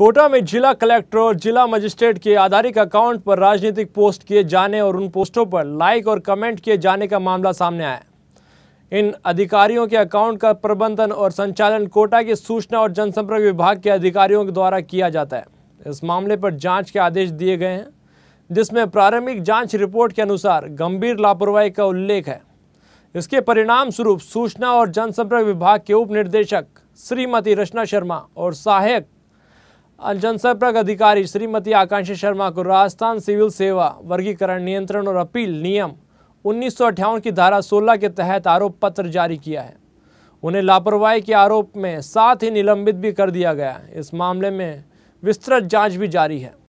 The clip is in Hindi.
कोटा में जिला कलेक्टर और जिला मजिस्ट्रेट के आधारिक अकाउंट पर राजनीतिक पोस्ट किए जाने और उन पोस्टों पर लाइक और कमेंट किए जाने का मामला सामने आया इन अधिकारियों के अकाउंट का प्रबंधन और संचालन कोटा के सूचना और जनसंपर्क विभाग के अधिकारियों के द्वारा किया जाता है इस मामले पर जांच के आदेश दिए गए हैं जिसमें प्रारंभिक जांच रिपोर्ट के अनुसार गंभीर लापरवाही का उल्लेख है इसके परिणाम स्वरूप सूचना और जनसंपर्क विभाग के उप निर्देशक श्रीमती रचना शर्मा और सहायक जनसंपर्क अधिकारी श्रीमती आकांक्षी शर्मा को राजस्थान सिविल सेवा वर्गीकरण नियंत्रण और अपील नियम उन्नीस की धारा 16 के तहत आरोप पत्र जारी किया है उन्हें लापरवाही के आरोप में साथ ही निलंबित भी कर दिया गया इस मामले में विस्तृत जांच भी जारी है